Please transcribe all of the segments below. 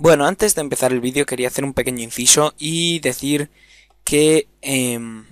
Bueno, antes de empezar el vídeo quería hacer un pequeño inciso y decir que, em,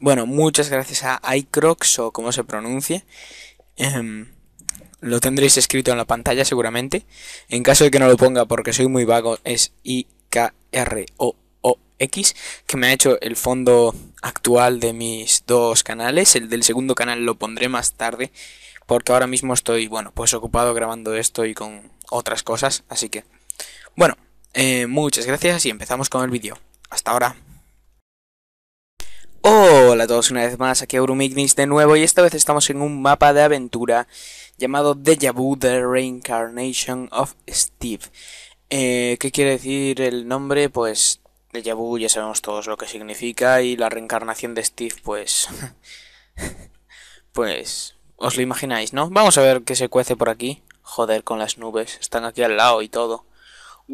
bueno, muchas gracias a iCrox o como se pronuncie. Em, lo tendréis escrito en la pantalla seguramente. En caso de que no lo ponga porque soy muy vago, es i k o x que me ha hecho el fondo actual de mis dos canales. El del segundo canal lo pondré más tarde porque ahora mismo estoy, bueno, pues ocupado grabando esto y con otras cosas, así que... Bueno, eh, muchas gracias y empezamos con el vídeo. Hasta ahora. Hola a todos una vez más, aquí Eurumignis de nuevo y esta vez estamos en un mapa de aventura llamado Deja Vu The Reincarnation of Steve. Eh, ¿Qué quiere decir el nombre? Pues Deja Vu ya sabemos todos lo que significa y la reencarnación de Steve pues... pues... os lo imagináis, ¿no? Vamos a ver qué se cuece por aquí. Joder, con las nubes, están aquí al lado y todo.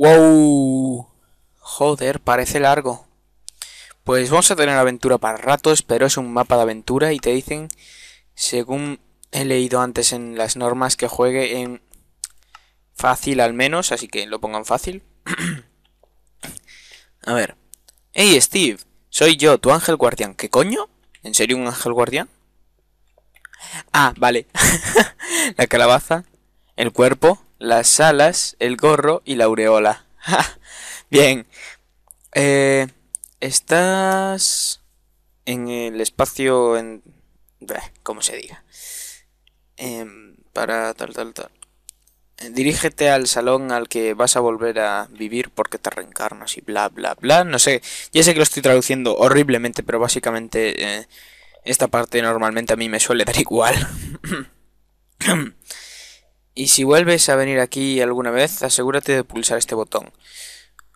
Wow. Joder, parece largo. Pues vamos a tener aventura para ratos, pero es un mapa de aventura y te dicen, según he leído antes en las normas, que juegue en fácil al menos, así que lo pongan fácil. a ver. Hey Steve, soy yo, tu ángel guardián. ¿Qué coño? ¿En serio un ángel guardián? Ah, vale. La calabaza, el cuerpo, las alas, el gorro y la aureola. Bien. Eh, estás en el espacio en... como se diga. Em, para tal, tal, tal. Eh, dirígete al salón al que vas a volver a vivir porque te reencarnas y bla, bla, bla. No sé, ya sé que lo estoy traduciendo horriblemente, pero básicamente eh, esta parte normalmente a mí me suele dar igual. Em, y si vuelves a venir aquí alguna vez, asegúrate de pulsar este botón.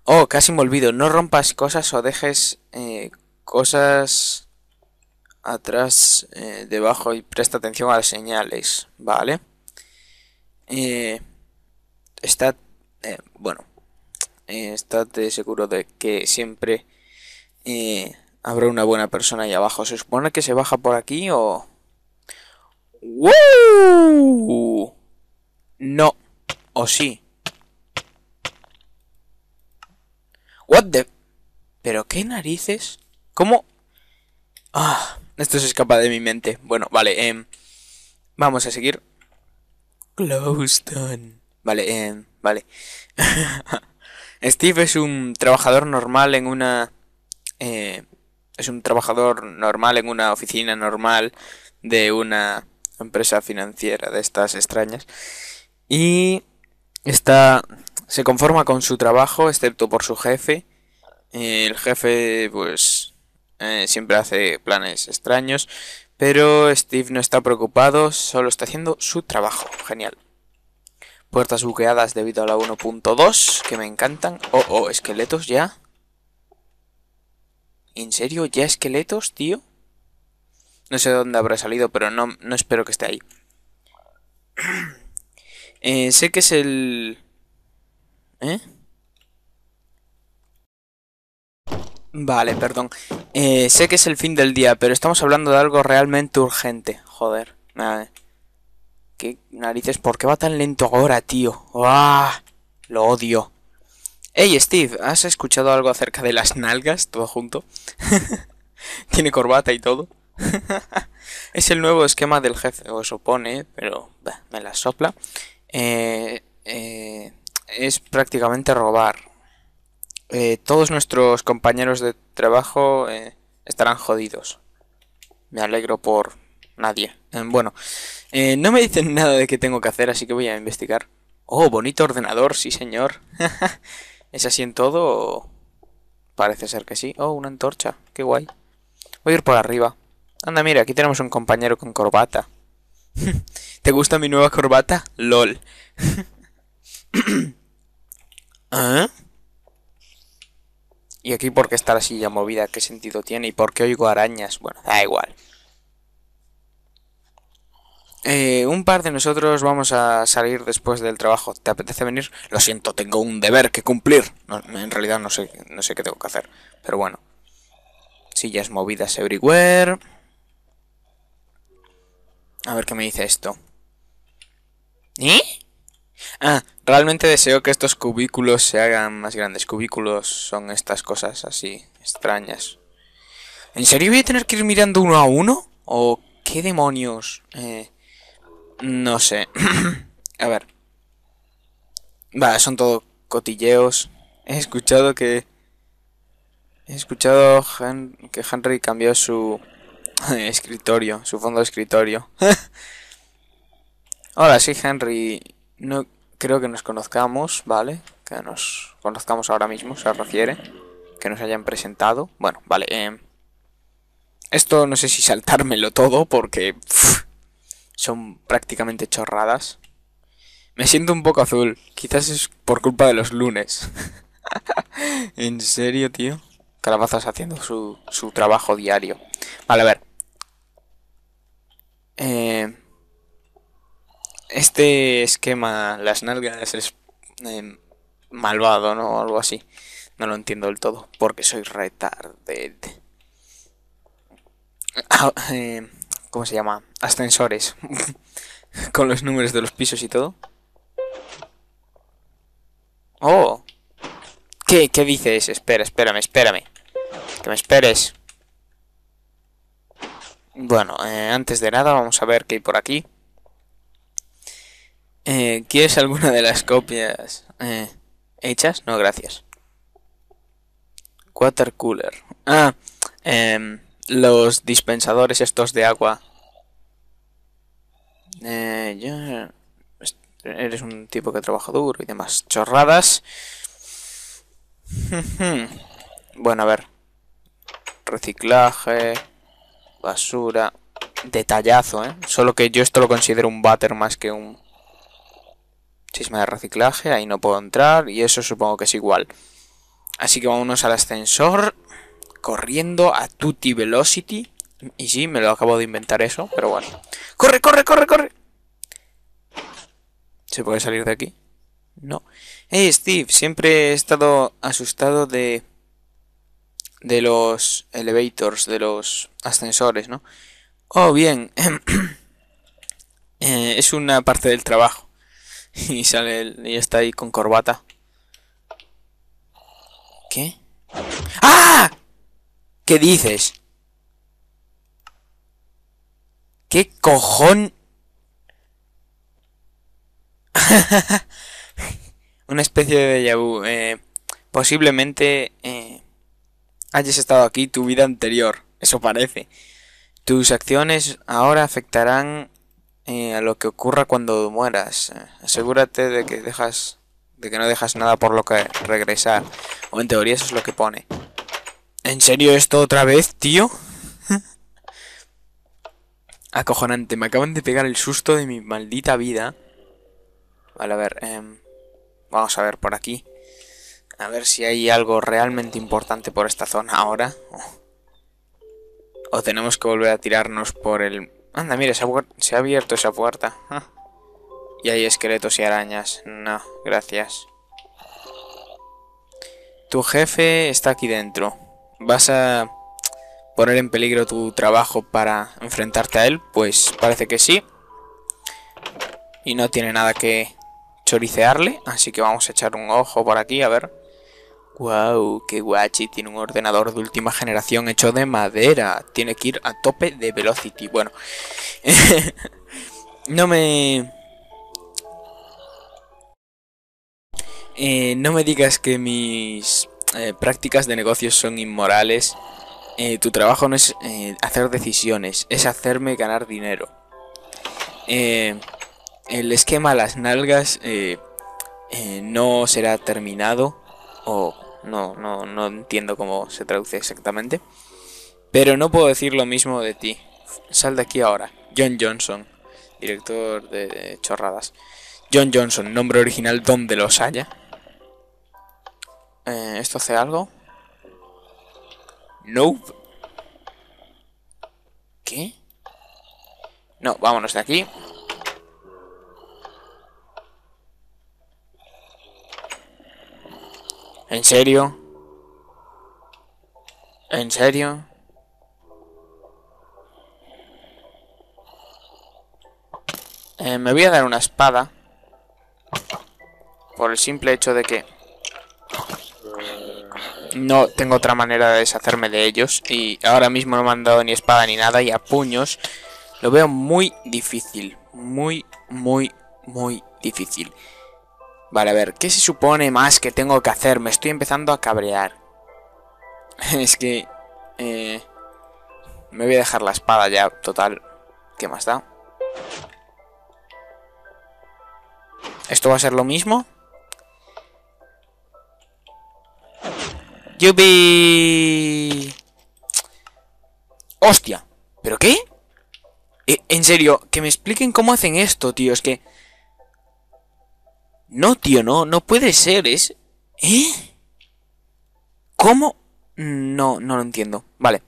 Oh, casi me olvido, no rompas cosas o dejes eh, cosas atrás, eh, debajo y presta atención a las señales, ¿vale? Eh, está, eh, bueno, estate seguro de que siempre habrá una buena persona ahí abajo. ¿Se supone que se baja por aquí o...? ¡Woo! No. ¿O sí? What the... ¿Pero qué narices? ¿Cómo? Ah, esto se escapa de mi mente. Bueno, vale, eh, Vamos a seguir. Close Vale, eh, vale. Steve es un trabajador normal en una... Eh, es un trabajador normal en una oficina normal de una empresa financiera de estas extrañas. Y está, se conforma con su trabajo, excepto por su jefe. El jefe, pues, eh, siempre hace planes extraños, pero Steve no está preocupado, solo está haciendo su trabajo. Genial. Puertas buqueadas debido a la 1.2, que me encantan. Oh, oh, esqueletos ya. ¿En serio? ¿Ya esqueletos, tío? No sé dónde habrá salido, pero no, no espero que esté ahí. Eh, sé que es el... ¿Eh? Vale, perdón. Eh, sé que es el fin del día, pero estamos hablando de algo realmente urgente. Joder. ¿Qué narices? ¿Por qué va tan lento ahora, tío? ¡Ah! Lo odio. Hey, Steve, ¿has escuchado algo acerca de las nalgas? Todo junto. Tiene corbata y todo. es el nuevo esquema del jefe, o supone, pero me la sopla. Eh, eh, es prácticamente robar. Eh, todos nuestros compañeros de trabajo estarán jodidos. Me alegro por nadie. bueno, no me dicen nada de qué tengo que hacer, así que voy a investigar. Oh, bonito ordenador, sí señor. ¿Es así en todo? Parece ser que sí. Oh, una antorcha, qué guay. Voy a ir por arriba. Anda, mira, aquí tenemos un compañero con corbata. ¿Te gusta mi nueva corbata? LOL. ¿Ah? ¿Y aquí por qué está la silla movida? ¿Qué sentido tiene? ¿Y por qué oigo arañas? Bueno, da igual. Eh, un par de nosotros vamos a salir después del trabajo. ¿Te apetece venir? Lo siento, tengo un deber que cumplir. en realidad no sé, no sé qué tengo que hacer. Pero bueno. Sillas movidas everywhere. A ver qué me dice esto. ¿Eh? Ah, realmente deseo que estos cubículos se hagan más grandes. Cubículos son estas cosas así extrañas. ¿En serio voy a tener que ir mirando uno a uno? ¿O qué demonios? Eh, no sé. a ver. Va, son todo cotilleos. He escuchado que... He escuchado que Henry cambió su escritorio, su fondo de escritorio. Hola, sí Henry. No creo que nos conozcamos, ¿vale? Que nos conozcamos ahora mismo, se refiere. Que nos hayan presentado. Bueno, vale. Eh, esto no sé si saltármelo todo porque son prácticamente chorradas. Me siento un poco azul. Quizás es por culpa de los lunes. en serio, tío. Calabazas haciendo su, su trabajo diario. Vale, a ver. Eh este esquema, las nalgas, es em, malvado, ¿no? Algo así. No lo entiendo del todo, porque soy retarded. Ah, em, ¿Cómo se llama? Ascensores. Con los números de los pisos y todo. ¡Oh! ¿Qué, ¿Qué dices? Espera, espérame, espérame. Que me esperes. Bueno, eh, antes de nada vamos a ver qué hay por aquí. Eh, ¿Quieres alguna de las copias eh, hechas? No, gracias. Water cooler. Ah, em, los dispensadores estos de agua. Eh, eres un tipo que trabaja duro y demás. Chorradas. bueno, a ver. Reciclaje. Basura. Detallazo, ¿eh? Solo que yo esto lo considero un váter más que un chisme de reciclaje, ahí no puedo entrar y eso supongo que es igual. Así que vámonos al ascensor, corriendo a tutti velocity. Y sí, me lo acabo de inventar eso, pero bueno. ¡Corre, corre, corre, corre! ¿Se puede salir de aquí? No. Hey, Steve, siempre he estado asustado de... De los elevators, de los ascensores, ¿no? Oh, bien. Eh, es una parte del trabajo. Y sale y está ahí con corbata. ¿Qué? ¡Ah! ¿Qué dices? ¿Qué cojón? Una especie de déjà vu. Eh, posiblemente eh, hayas estado aquí tu vida anterior. Eso parece. Tus acciones ahora afectarán eh, a lo que ocurra cuando mueras. Asegúrate de que dejas de que no dejas nada por lo que regresar. O en teoría eso es lo que pone. ¿En serio esto otra vez, tío? Acojonante, me acaban de pegar el susto de mi maldita vida. Vale, a ver. Em, vamos a ver por aquí. A ver si hay algo realmente importante por esta zona ahora. O tenemos que volver a tirarnos por el Anda, mira, se ha, abierto esa puerta. Ah. Y hay esqueletos y arañas. No, gracias. Tu jefe está aquí dentro. ¿Vas a poner en peligro tu trabajo para enfrentarte a él? Pues parece que sí. Y no tiene nada que choricearle. Así que vamos a echar un ojo por aquí, a ver. ¡Wow! ¡Qué guachi! Tiene un ordenador de última generación hecho de madera. Tiene que ir a tope de velocity. Bueno. no me... Eh, no me digas que mis eh, prácticas de negocios son inmorales. Eh, tu trabajo no es hacer decisiones, es hacerme ganar dinero. el esquema a las nalgas no será terminado o no, no, no entiendo cómo se traduce exactamente. Pero no puedo decir lo mismo de ti. Sal de aquí ahora. John Johnson, director de Chorradas. John Johnson, nombre original donde los haya. Eh, ¿Esto hace algo? No. ¿Qué? No, vámonos de aquí. ¿En serio? ¿En serio? Eh, me voy a dar una espada. Por el simple hecho de que... No tengo otra manera de deshacerme de ellos. Y ahora mismo no me han dado ni espada ni nada. Y a puños. Lo veo muy difícil. Muy, muy, muy difícil. Vale, a ver, ¿qué se supone más que tengo que hacer? Me estoy empezando a cabrear. es que... Eh, me voy a dejar la espada ya, total. ¿Qué más da? ¿Esto va a ser lo mismo? ¡Yupi! ¡Hostia! ¿Pero qué? Eh, en serio, que me expliquen cómo hacen esto, tío. Es que... No, tío, no, no puede ser, es... ¿Eh? ¿Cómo? No, no lo entiendo. Vale.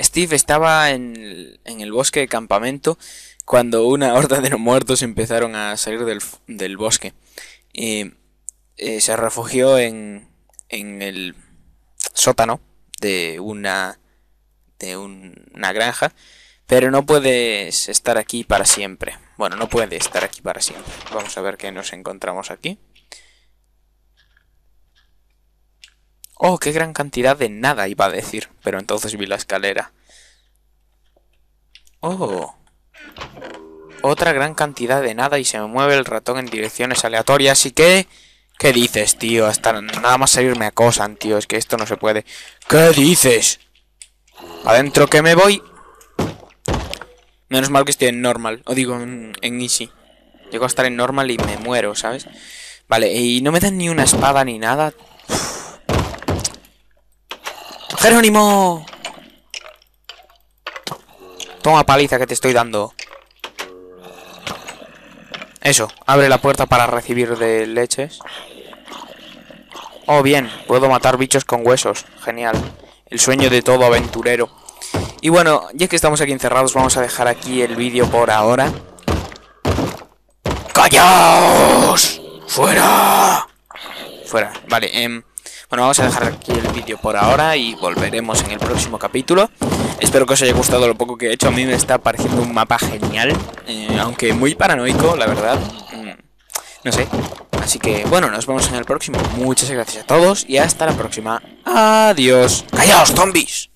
Steve estaba en, el bosque de campamento cuando una horda de los muertos empezaron a salir del, del bosque. Y eh, se refugió en, en el sótano de una, de una granja pero no puedes estar aquí para siempre. Bueno, no puede estar aquí para siempre. Vamos a ver qué nos encontramos aquí. Oh, qué gran cantidad de nada iba a decir. Pero entonces vi la escalera. Oh. Otra gran cantidad de nada y se me mueve el ratón en direcciones aleatorias. ¿Y qué? ¿Qué dices, tío? Hasta nada más salirme acosan, tío. Es que esto no se puede. ¿Qué dices? Adentro que me voy. Menos mal que estoy en normal, o digo, en, easy. Llego a estar en normal y me muero, ¿sabes? Vale, y no me dan ni una espada ni nada. ¡Jerónimo! Toma paliza que te estoy dando. Eso, abre la puerta para recibir de leches. Oh, bien, puedo matar bichos con huesos. Genial. El sueño de todo aventurero. Y bueno, ya que estamos aquí encerrados, vamos a dejar aquí el vídeo por ahora. ¡Callaos! ¡Fuera! Fuera, vale. Eh, bueno, vamos a dejar aquí el vídeo por ahora y volveremos en el próximo capítulo. Espero que os haya gustado lo poco que he hecho. A mí me está pareciendo un mapa genial, eh, aunque muy paranoico, la verdad. Mm, no sé. Así que, bueno, nos vemos en el próximo. Muchas gracias a todos y hasta la próxima. Adiós. ¡Callaos, zombies!